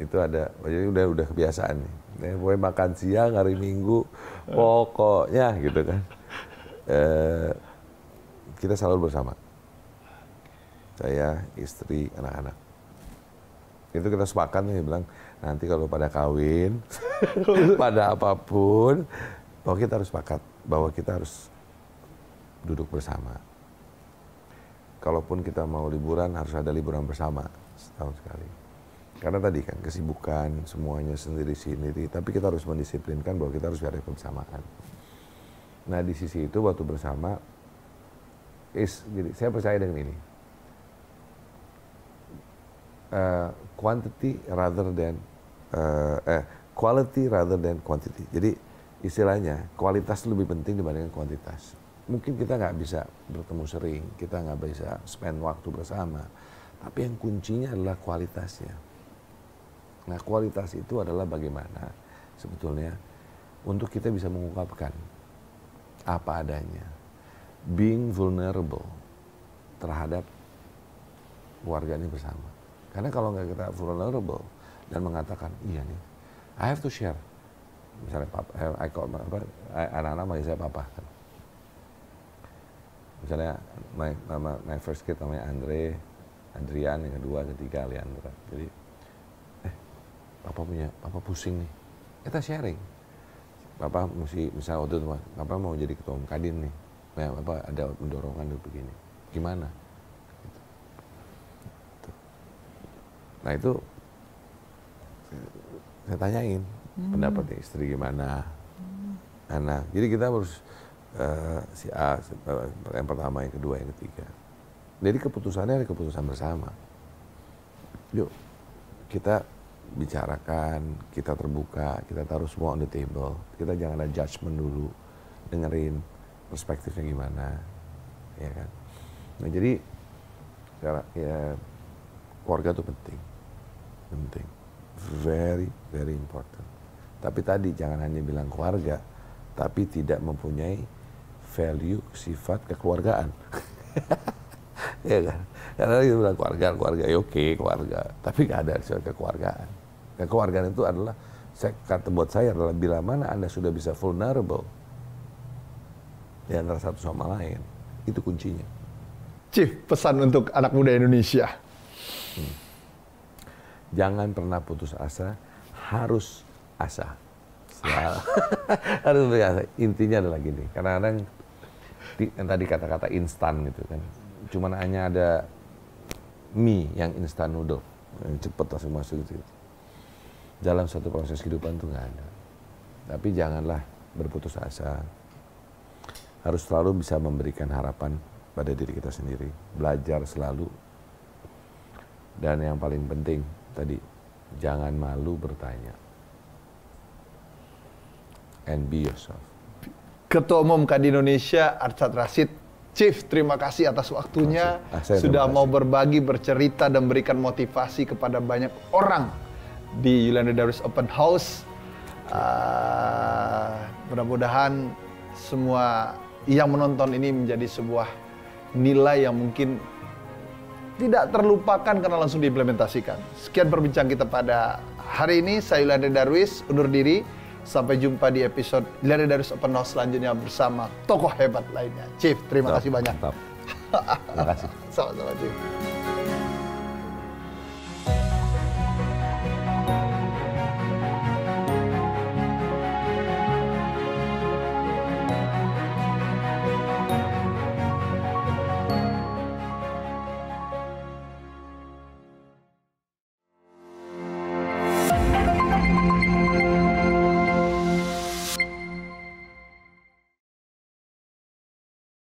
itu ada jadi udah udah kebiasaan nih. Ya, makan siang hari Minggu pokoknya gitu kan. Eh, kita selalu bersama. Saya, istri, anak-anak. Itu kita sepakat nih bilang nanti kalau pada kawin, *laughs* pada apapun, bahwa kita harus sepakat bahwa kita harus duduk bersama. Kalaupun kita mau liburan harus ada liburan bersama setahun sekali. Karena tadi kan kesibukan semuanya sendiri-sendiri, tapi kita harus mendisiplinkan bahwa kita harus ada kebersamaan. Nah di sisi itu waktu bersama is gini, saya percaya dengan ini. Uh, quantity rather than uh, eh, quality rather than quantity. Jadi istilahnya kualitas lebih penting dibandingkan kuantitas. Mungkin kita nggak bisa bertemu sering, kita nggak bisa spend waktu bersama, tapi yang kuncinya adalah kualitasnya. Nah kualitas itu adalah bagaimana sebetulnya untuk kita bisa mengungkapkan apa adanya being vulnerable terhadap warga ini bersama. Karena kalau nggak kita vulnerable dan mengatakan iya nih, I have to share. Misalnya papa, eh, I call, apa, eh, anak-anak ya saya papa kan. Misalnya my, my, my first kid namanya Andre, Adrian yang kedua, ketiga Leandra. Jadi eh papa punya papa pusing nih. Kita sharing. Papa mesti misalnya waktu itu papa mau jadi ketua umum Kadin nih ya, apa ada dorongan begini gimana gitu. nah itu saya tanyain hmm. pendapat istri gimana hmm. anak jadi kita harus uh, si A yang pertama yang kedua yang ketiga jadi keputusannya ada keputusan bersama yuk kita bicarakan, kita terbuka, kita taruh semua on the table. Kita jangan ada judgement dulu, dengerin perspektifnya gimana ya kan nah jadi cara ya, ya keluarga itu penting penting very very important tapi tadi jangan hanya bilang keluarga tapi tidak mempunyai value sifat kekeluargaan *laughs* ya kan karena kita bilang keluarga keluarga ya oke keluarga tapi gak ada sifat kekeluargaan kekeluargaan itu adalah saya kata buat saya adalah bila mana anda sudah bisa vulnerable di antara satu sama lain. Itu kuncinya. Chief, pesan untuk anak muda Indonesia. Hmm. Jangan pernah putus asa, harus asa. *laughs* harus berasa. Intinya adalah gini, kadang-kadang yang tadi kata-kata instan gitu kan. Cuman hanya ada mie yang instan noodle, yang cepet langsung masuk gitu. -gitu dalam suatu proses kehidupan itu nggak ada. Tapi janganlah berputus asa harus selalu bisa memberikan harapan pada diri kita sendiri, belajar selalu. Dan yang paling penting tadi, jangan malu bertanya. And be yourself. Ketua Umum KAD Indonesia Arca Rashid Chief, terima kasih atas waktunya ah, sudah mau berbagi, bercerita dan memberikan motivasi kepada banyak orang di Yulanda Darus Open House. Uh, mudah-mudahan semua yang menonton ini menjadi sebuah nilai yang mungkin tidak terlupakan karena langsung diimplementasikan. Sekian perbincang kita pada hari ini. Saya Yulanda Darwis, undur diri. Sampai jumpa di episode Yulanda Darwis Open House selanjutnya bersama tokoh hebat lainnya. Chief, terima kasih banyak. terima kasih. *laughs* Sama-sama, Chief.